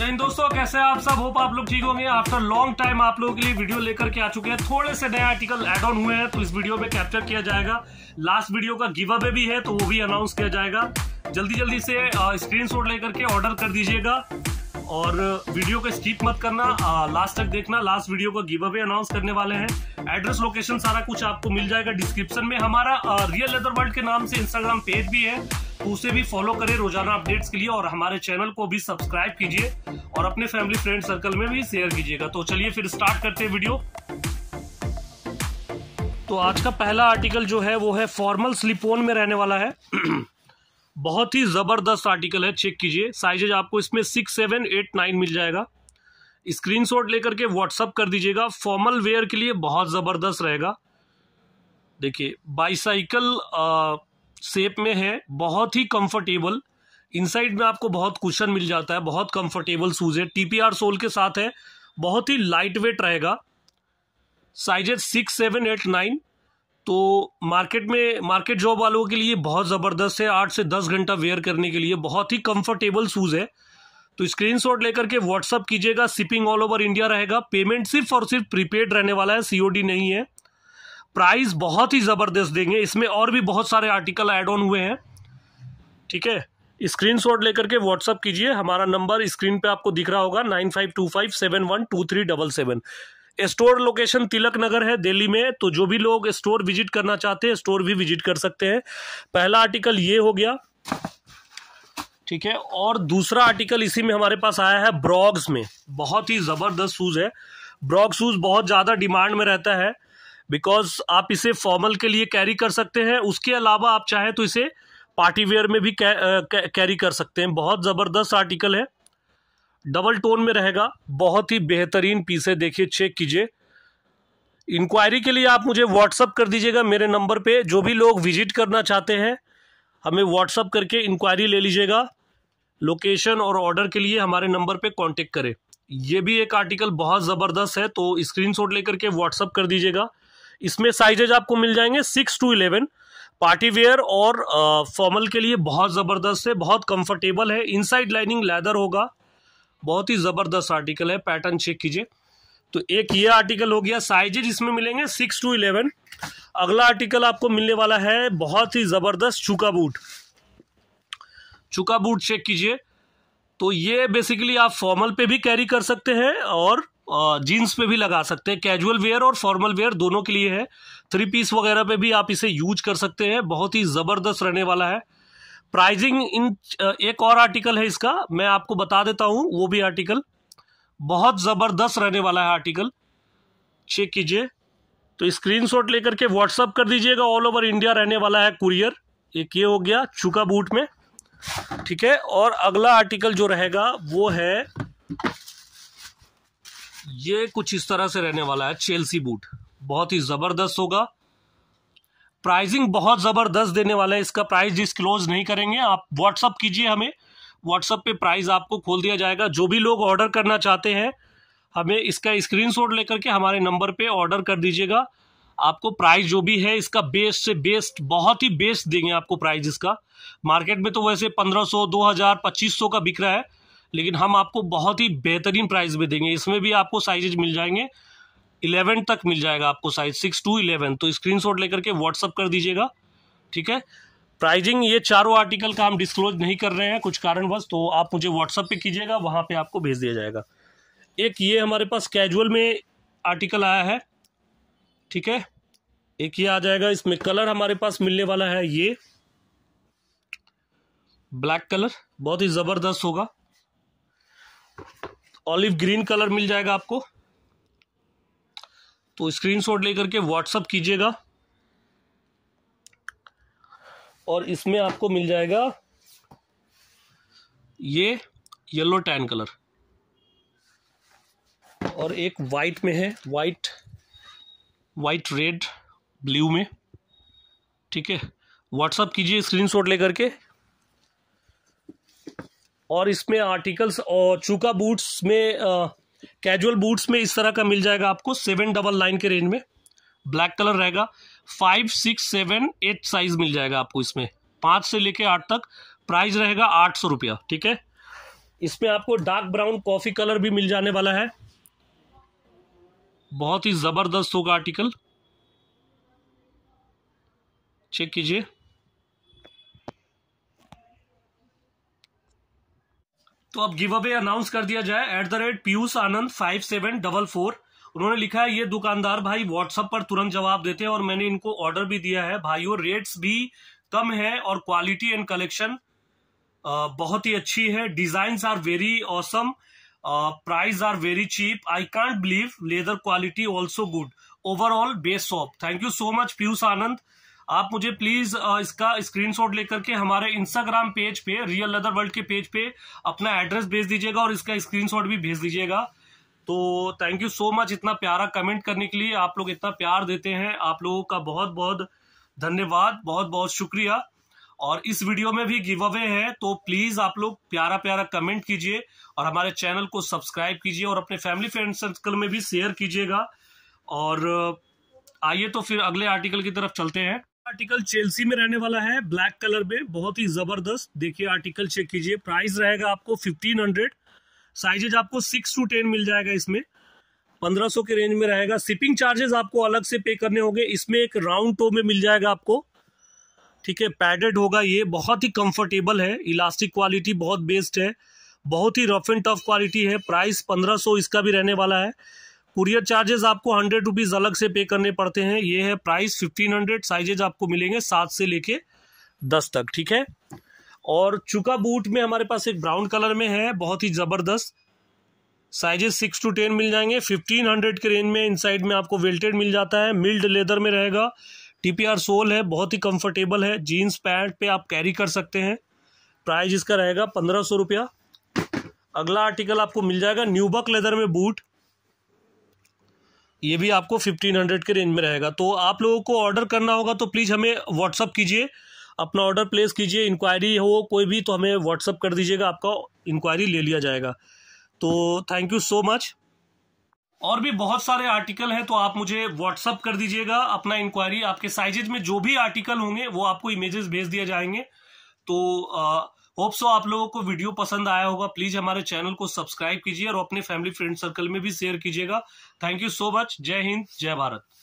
जैन तो दोस्तों कैसे आप सब होप आप लोग ठीक होंगे आफ्टर लॉन्ग टाइम आप लोगों के लिए वीडियो लेकर के आ चुके हैं थोड़े से नए आर्टिकल एड ऑन हुए हैं तो इस वीडियो में कैप्चर किया जाएगा लास्ट वीडियो का गिव अवे भी है तो वो भी अनाउंस किया जाएगा जल्दी जल्दी से शॉट लेकर के ऑर्डर कर दीजिएगा और वीडियो को स्किप मत करना लास्ट तक देखना लास्ट वीडियो का गिव अवे अनाउंस करने वाले हैं एड्रेस लोकेशन सारा कुछ आपको मिल जाएगा डिस्क्रिप्शन में हमारा रियल लेदर वर्ल्ड के नाम से इंस्टाग्राम पेज भी है उसे भी फॉलो करें रोजाना अपडेट्स के लिए और हमारे चैनल को भी सब्सक्राइब कीजिए और अपने फैमिली फ्रेंड सर्कल में भी शेयर कीजिएगा तो चलिए फिर स्टार्ट करते हैं वीडियो तो आज का पहला आर्टिकल जो है वो है फॉर्मल स्लिपोन में रहने वाला है बहुत ही ज़बरदस्त आर्टिकल है चेक कीजिए साइजेज आपको इसमें सिक्स सेवन एट नाइन मिल जाएगा स्क्रीनशॉट लेकर के व्हाट्सअप कर दीजिएगा फॉर्मल वेयर के लिए बहुत ज़बरदस्त रहेगा देखिए बाईसाइकिल शेप में है बहुत ही कंफर्टेबल इनसाइड में आपको बहुत कुशन मिल जाता है बहुत कंफर्टेबल शूज़ है टीपीआर सोल के साथ है बहुत ही लाइट वेट रहेगा sizes six seven eight nine तो मार्केट में मार्केट जॉब वालों के लिए बहुत ज़बरदस्त है आठ से दस घंटा वेयर करने के लिए बहुत ही कंफर्टेबल शूज़ है तो स्क्रीनशॉट लेकर के व्हाट्सअप कीजिएगा शिपिंग ऑल ओवर इंडिया रहेगा पेमेंट सिर्फ और सिर्फ प्रीपेड रहने वाला है सीओडी नहीं है प्राइस बहुत ही ज़बरदस्त देंगे इसमें और भी बहुत सारे आर्टिकल ऐड ऑन हुए हैं ठीक है स्क्रीनशॉट लेकर के व्हाट्सअप कीजिए हमारा नंबर स्क्रीन पे आपको दिख रहा होगा nine five two five seven one two three double seven store location Tilak Nagar है दिल्ली में तो जो भी लोग स्टोर विजिट करना चाहते हैं स्टोर भी विजिट कर सकते हैं पहला आर्टिकल ये हो गया ठीक है और दूसरा आर्टिकल इसी में हमारे पास आया है ब्रॉग्स में बहुत ही ज़बरदस्त शूज़ है ब्रॉग शूज़ बहुत ज़्यादा डिमांड में रहता है बिकॉज आप इसे फॉर्मल के लिए कैरी कर सकते हैं उसके अलावा आप चाहें तो इसे पार्टी वेयर में भी कै, कैरी कर सकते हैं बहुत ज़बरदस्त आर्टिकल है डबल टोन में रहेगा बहुत ही बेहतरीन पीस है देखिए चेक कीजिए इंक्वायरी के लिए आप मुझे व्हाट्सअप कर दीजिएगा मेरे नंबर पे जो भी लोग विजिट करना चाहते हैं हमें व्हाट्सअप करके इंक्वायरी ले लीजिएगा लोकेशन और ऑर्डर के लिए हमारे नंबर पे कांटेक्ट करें ये भी एक आर्टिकल बहुत ज़बरदस्त है तो स्क्रीनशॉट लेकर के व्हाट्सअप कर दीजिएगा इसमें साइजेज आपको मिल जाएंगे six to eleven party wear और फॉर्मल के लिए बहुत ज़बरदस्त है बहुत कंफर्टेबल है इनसाइड लाइनिंग लेदर होगा बहुत ही ज़बरदस्त आर्टिकल है पैटर्न चेक कीजिए तो एक ये आर्टिकल हो गया साइजेज इसमें मिलेंगे सिक्स टू इलेवन अगला आर्टिकल आपको मिलने वाला है बहुत ही ज़बरदस्त चुका बूट चुका बूट चेक कीजिए तो ये बेसिकली आप फॉर्मल पे भी कैरी कर सकते हैं और जीन्स पे भी लगा सकते हैं कैजुअल वेयर और फॉर्मल वेयर दोनों के लिए है थ्री पीस वगैरह पे भी आप इसे यूज कर सकते हैं बहुत ही ज़बरदस्त रहने वाला है प्राइजिंग इन एक और आर्टिकल है इसका मैं आपको बता देता हूँ वो भी आर्टिकल बहुत ज़बरदस्त रहने वाला है आर्टिकल चेक कीजिए तो स्क्रीन लेकर के व्हाट्सअप कर दीजिएगा ऑल ओवर इंडिया रहने वाला है कुरियर एक ये हो गया चुका बूट में ठीक है और अगला आर्टिकल जो रहेगा वो है ये कुछ इस तरह से रहने वाला है चेल्सी बूट बहुत ही ज़बरदस्त होगा प्राइसिंग बहुत ज़बरदस्त देने वाला है इसका प्राइस डिस्क्लोज नहीं करेंगे आप व्हाट्सअप कीजिए हमें व्हाट्सअप पे प्राइस आपको खोल दिया जाएगा जो भी लोग ऑर्डर करना चाहते हैं हमें इसका स्क्रीनशॉट लेकर के हमारे नंबर पे ऑर्डर कर दीजिएगा आपको प्राइस जो भी है इसका बेस्ट से बेस्ट बहुत ही बेस्ट देंगे आपको प्राइस इसका मार्केट में तो वैसे 1500, 2000, 2500 का बिक रहा है लेकिन हम आपको बहुत ही बेहतरीन प्राइस में देंगे इसमें भी आपको साइजेज मिल जाएंगे इलेवन तक मिल जाएगा आपको साइज सिक्स टू इलेवन तो स्क्रीनशॉट लेकर के व्हाट्सअप कर दीजिएगा ठीक है प्राइजिंग ये चारों आर्टिकल का हम डिस्क्लोज नहीं कर रहे हैं कुछ कारणवश तो आप मुझे व्हाट्सअप पे कीजिएगा वहाँ पे आपको भेज दिया जाएगा एक ये हमारे पास कैजुअल में आर्टिकल आया है ठीक है एक ये आ जाएगा इसमें कलर हमारे पास मिलने वाला है ये ब्लैक कलर बहुत ही ज़बरदस्त होगा ऑलिव ग्रीन कलर मिल जाएगा आपको तो स्क्रीनशॉट लेकर के व्हाट्सअप कीजिएगा और इसमें आपको मिल जाएगा ये येलो टैन कलर और एक वाइट में है वाइट वाइट रेड ब्लू में ठीक है व्हाट्सअप कीजिए स्क्रीनशॉट लेकर के और इसमें आर्टिकल्स और चूका बूट्स में कैजुअल बूट्स में इस तरह का मिल जाएगा आपको सेवन डबल लाइन के रेंज में ब्लैक कलर रहेगा five six seven eight size मिल जाएगा आपको इसमें पाँच से लेके आठ तक प्राइस रहेगा आठ सौ रुपया ठीक है इसमें आपको डार्क ब्राउन कॉफ़ी कलर भी मिल जाने वाला है बहुत ही ज़बरदस्त होगा आर्टिकल चेक कीजिए तो अब गिव अवे अनाउंस कर दिया जाए at the rate Piyush Anand five seven double four उन्होंने लिखा है ये दुकानदार भाई व्हाट्सअप पर तुरंत जवाब देते हैं और मैंने इनको ऑर्डर भी दिया है भाइयों रेट्स भी कम है और क्वालिटी एंड कलेक्शन बहुत ही अच्छी है design are very awesome price are very cheap I can't believe leather quality also good overall best shop thank you so much Piyush Anand आप मुझे प्लीज इसका स्क्रीनशॉट लेकर के हमारे इंस्टाग्राम पेज पे रियल लेदर वर्ल्ड के पेज पे अपना एड्रेस भेज दीजिएगा और इसका स्क्रीनशॉट भी भेज दीजिएगा तो थैंक यू सो मच इतना प्यारा कमेंट करने के लिए आप लोग इतना प्यार देते हैं आप लोगों का बहुत बहुत धन्यवाद बहुत बहुत शुक्रिया और इस वीडियो में भी गिव अवे है तो प्लीज आप लोग प्यारा प्यारा कमेंट कीजिए और हमारे चैनल को सब्सक्राइब कीजिए और अपने फैमिली फ्रेंड सर्कल में भी शेयर कीजिएगा और आइए तो फिर अगले आर्टिकल की तरफ चलते हैं आर्टिकल चेल्सी में रहने वाला है ब्लैक कलर में बहुत ही जबरदस्त देखिए आर्टिकल चेक कीजिए प्राइस रहेगा आपको फिफ्टीन हंड्रेड साइजेज आपको सिक्स टू टेन मिल जाएगा इसमें पंद्रह सौ के रेंज में रहेगा शिपिंग चार्जेस आपको अलग से पे करने होंगे इसमें एक राउंड टो में मिल जाएगा आपको ठीक है पैडेड होगा ये बहुत ही कंफर्टेबल है इलास्टिक क्वालिटी बहुत बेस्ट है बहुत ही रफ एंड टफ क्वालिटी है प्राइस पंद्रह इसका भी रहने वाला है कुरियर चार्जेस आपको हंड्रेड रुपीज़ अलग से पे करने पड़ते हैं ये है प्राइस फिफ्टीन हंड्रेड साइजेज आपको मिलेंगे सात से लेके दस तक ठीक है और चुका बूट में हमारे पास एक ब्राउन कलर में है बहुत ही ज़बरदस्त साइजेस सिक्स टू टेन मिल जाएंगे फिफ्टीन हंड्रेड के रेंज में इन साइड में आपको वेल्टेड मिल जाता है मिल्ड लेदर में रहेगा टीपीआर सोल है बहुत ही कंफर्टेबल है जीन्स पैंट पे आप कैरी कर सकते हैं प्राइस इसका रहेगा पंद्रह सौ रुपया अगला आर्टिकल आपको मिल जाएगा न्यूबक लेदर में बूट ये भी आपको फिफ्टीन हंड्रेड के रेंज में रहेगा तो आप लोगों को ऑर्डर करना होगा तो प्लीज़ हमें व्हाट्सअप कीजिए अपना ऑर्डर प्लेस कीजिए इंक्वायरी हो कोई भी तो हमें व्हाट्सअप कर दीजिएगा आपका इंक्वायरी ले लिया जाएगा तो थैंक यू सो मच और भी बहुत सारे आर्टिकल हैं तो आप मुझे व्हाट्सअप कर दीजिएगा अपना इंक्वायरी आपके साइजेज में जो भी आर्टिकल होंगे वो आपको इमेजेस भेज दिया जाएंगे तो आ, होप सो आप लोगों को वीडियो पसंद आया होगा प्लीज हमारे चैनल को सब्सक्राइब कीजिए और अपने फैमिली फ्रेंड सर्कल में भी शेयर कीजिएगा थैंक यू सो मच जय हिंद जय भारत